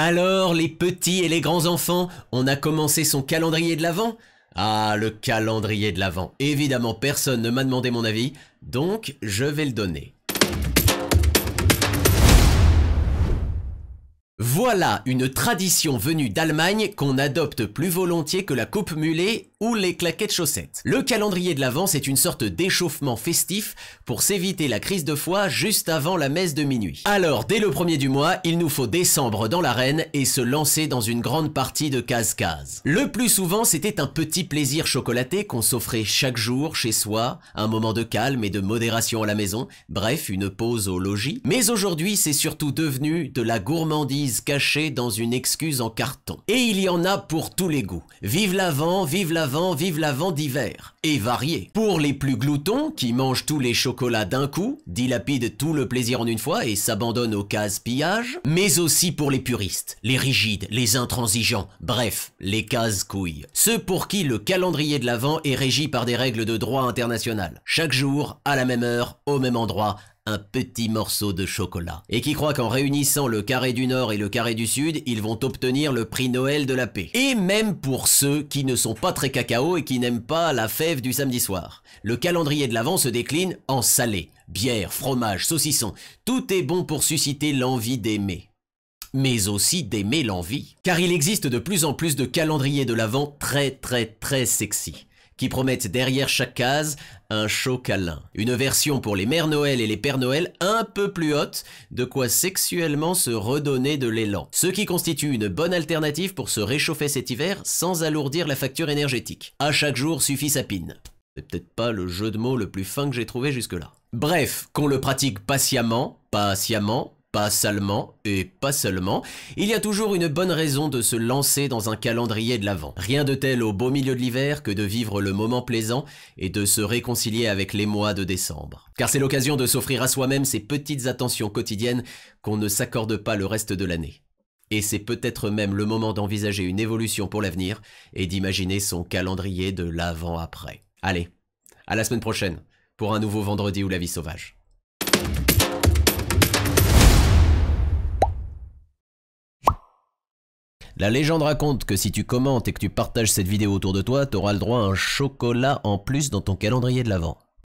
Alors, les petits et les grands enfants, on a commencé son calendrier de l'Avent Ah, le calendrier de l'Avent. Évidemment, personne ne m'a demandé mon avis, donc je vais le donner. Voilà une tradition venue d'Allemagne qu'on adopte plus volontiers que la coupe mulet ou les claquettes chaussettes. Le calendrier de l'Avent, c'est une sorte d'échauffement festif pour s'éviter la crise de foi juste avant la messe de minuit. Alors, dès le premier du mois, il nous faut descendre dans l'arène et se lancer dans une grande partie de case-case. Le plus souvent, c'était un petit plaisir chocolaté qu'on s'offrait chaque jour chez soi, un moment de calme et de modération à la maison, bref, une pause au logis. Mais aujourd'hui, c'est surtout devenu de la gourmandise cachée dans une excuse en carton. Et il y en a pour tous les goûts. Vive l'Avent, vive l'Avent vivent l'avant d'hiver, et varié. Pour les plus gloutons, qui mangent tous les chocolats d'un coup, dilapident tout le plaisir en une fois et s'abandonnent aux cases pillages, mais aussi pour les puristes, les rigides, les intransigeants, bref, les cases couilles. Ceux pour qui le calendrier de l'avant est régi par des règles de droit international. Chaque jour, à la même heure, au même endroit, un petit morceau de chocolat. Et qui croient qu'en réunissant le carré du Nord et le carré du Sud, ils vont obtenir le prix Noël de la paix. Et même pour ceux qui ne sont pas très cacao et qui n'aiment pas la fève du samedi soir. Le calendrier de l'Avent se décline en salé. Bière, fromage, saucisson, tout est bon pour susciter l'envie d'aimer mais aussi d'aimer l'envie. Car il existe de plus en plus de calendriers de l'Avent très très très sexy qui promettent derrière chaque case un chaud câlin. Une version pour les mères Noël et les pères Noël un peu plus haute, de quoi sexuellement se redonner de l'élan. Ce qui constitue une bonne alternative pour se réchauffer cet hiver sans alourdir la facture énergétique. À chaque jour suffit sa pine. C'est peut-être pas le jeu de mots le plus fin que j'ai trouvé jusque-là. Bref, qu'on le pratique patiemment, patiemment, pas seulement, et pas seulement, il y a toujours une bonne raison de se lancer dans un calendrier de l'Avent. Rien de tel au beau milieu de l'hiver que de vivre le moment plaisant et de se réconcilier avec les mois de décembre. Car c'est l'occasion de s'offrir à soi-même ces petites attentions quotidiennes qu'on ne s'accorde pas le reste de l'année. Et c'est peut-être même le moment d'envisager une évolution pour l'avenir et d'imaginer son calendrier de l'avant-après. Allez, à la semaine prochaine pour un nouveau vendredi ou la vie sauvage. La légende raconte que si tu commentes et que tu partages cette vidéo autour de toi, t'auras le droit à un chocolat en plus dans ton calendrier de l'Avent.